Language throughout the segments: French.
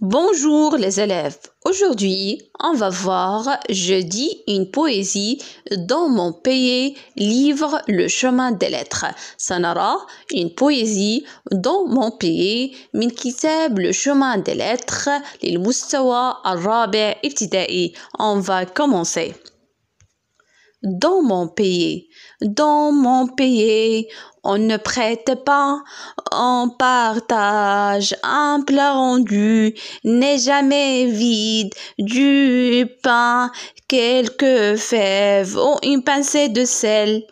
Bonjour les élèves. Aujourd'hui, on va voir Je dis une poésie dans mon pays, livre Le chemin des lettres. Sanara, une poésie dans mon pays, qui Le chemin des lettres, arabes arabe ابتدائي. On va commencer. Dans mon pays, dans mon pays, on ne prête pas, on partage un plat rendu, n'est jamais vide du pain, quelques fèves ou une pincée de sel.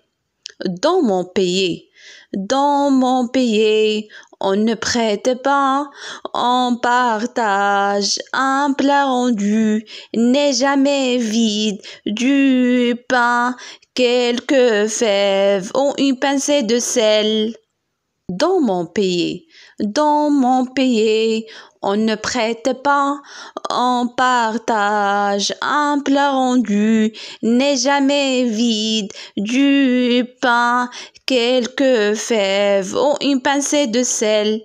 Dans mon pays, dans mon pays, on ne prête pas, on partage un plat rendu, n'est jamais vide du pain, quelques fèves ou une pincée de sel dans mon pays, dans mon pays, on ne prête pas, on partage, un plat rendu n'est jamais vide, du pain, quelques fèves ou une pincée de sel.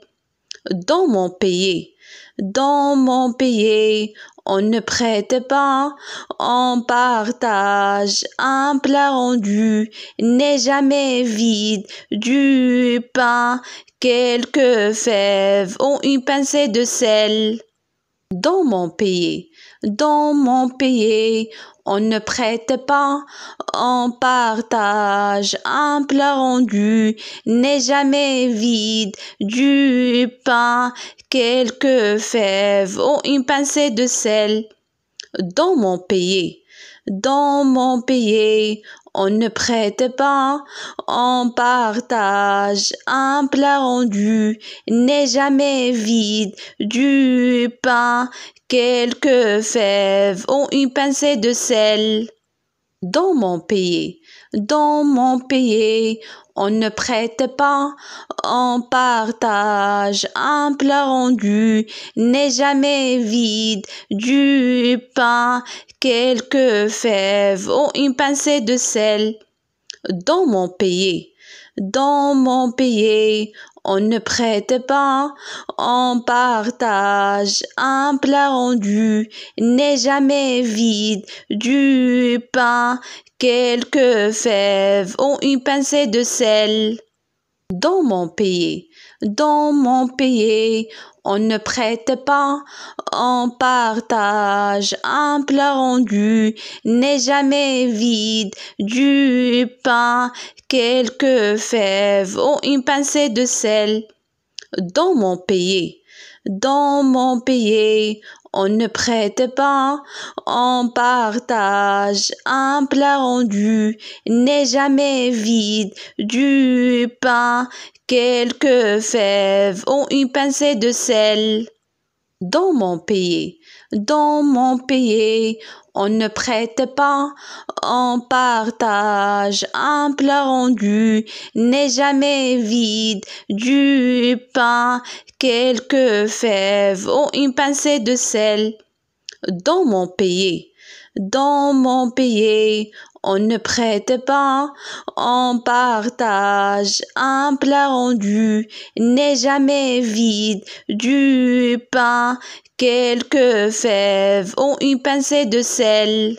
Dans mon pays, dans mon pays, on ne prête pas, on partage un plat rendu, n'est jamais vide du pain, quelques fèves ou une pincée de sel. Dans mon pays, dans mon pays, on ne prête pas, on partage, un plat rendu n'est jamais vide, du pain, quelques fèves ou une pincée de sel. Dans mon pays, dans mon pays, on ne prête pas, on partage un plat rendu, n'est jamais vide du pain, quelques fèves ou une pincée de sel dans mon pays, dans mon pays, on ne prête pas, on partage, un plat rendu n'est jamais vide, du pain, quelques fèves ou une pincée de sel. Dans mon pays, dans mon pays, on ne prête pas, on partage. Un plat rendu n'est jamais vide. Du pain, quelques fèves ou une pincée de sel. Dans mon pays, dans mon pays, on ne prête pas, on partage, un plat rendu n'est jamais vide, du pain, quelques fèves ou une pincée de sel. Dans mon pays, dans mon pays, on ne prête pas, on partage. Un plat rendu n'est jamais vide. Du pain, quelques fèves ou une pincée de sel dans mon pays, dans mon pays, on ne prête pas, on partage, un plat rendu n'est jamais vide, du pain, quelques fèves ou une pincée de sel. Dans mon pays, dans mon pays, on ne prête pas, on partage un plat rendu, n'est jamais vide du pain, quelques fèves ont une pincée de sel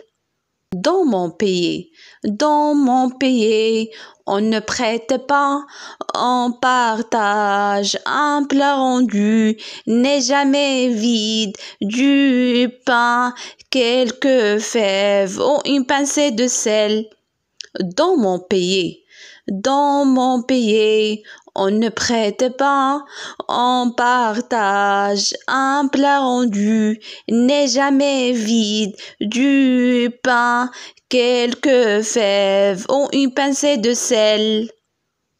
dans mon pays. Dans mon pays, on ne prête pas, on partage. Un plat rendu n'est jamais vide. Du pain, quelques fèves ou une pincée de sel. Dans mon pays, dans mon pays, on ne prête pas, on partage un plat rendu, n'est jamais vide du pain, quelques fèves ou une pincée de sel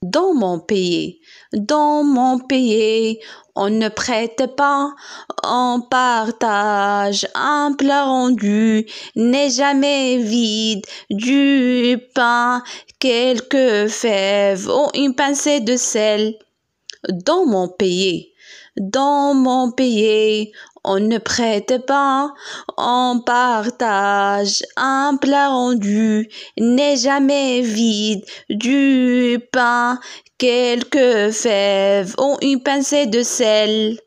dans mon pays, dans mon pays, on ne prête pas, on partage, un plat rendu n'est jamais vide, du pain, quelques fèves ou une pincée de sel. Dans mon pays, dans mon pays, on ne prête pas, on partage un plat rendu, n'est jamais vide du pain, quelques fèves ont une pincée de sel.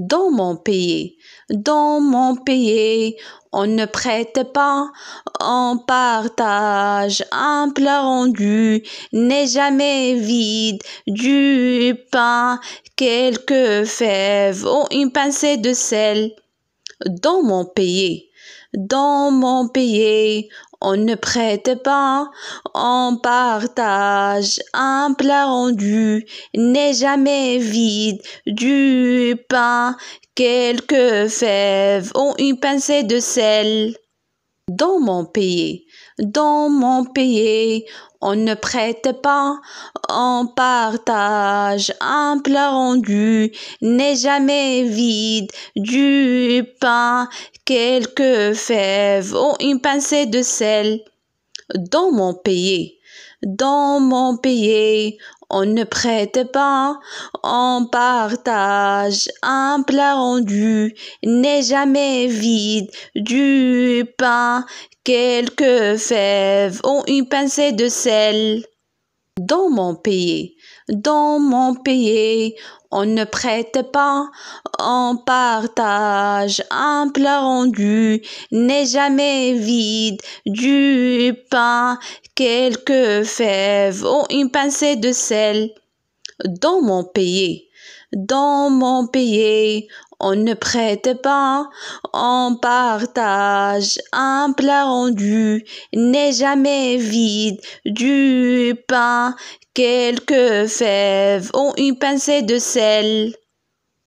Dans mon pays, dans mon pays, on ne prête pas, on partage un plat rendu, n'est jamais vide du pain, quelques fèves ou une pincée de sel. Dans mon pays, dans mon pays, on ne prête pas, on partage un plat rendu, n'est jamais vide du pain, quelques fèves ont une pincée de sel. Dans mon pays, dans mon pays, on ne prête pas, on partage, un plat rendu n'est jamais vide, du pain, quelques fèves ou une pincée de sel. Dans mon pays, dans mon pays, on ne prête pas, on partage un plat rendu, n'est jamais vide du pain, quelques fèves ou une pincée de sel dans mon pays, dans mon pays, on ne prête pas, on partage un plat rendu, n'est jamais vide, du pain, quelques fèves ou une pincée de sel. Dans mon pays, dans mon pays, on ne prête pas, on partage un plat rendu, n'est jamais vide du pain, quelques fèves ou une pincée de sel.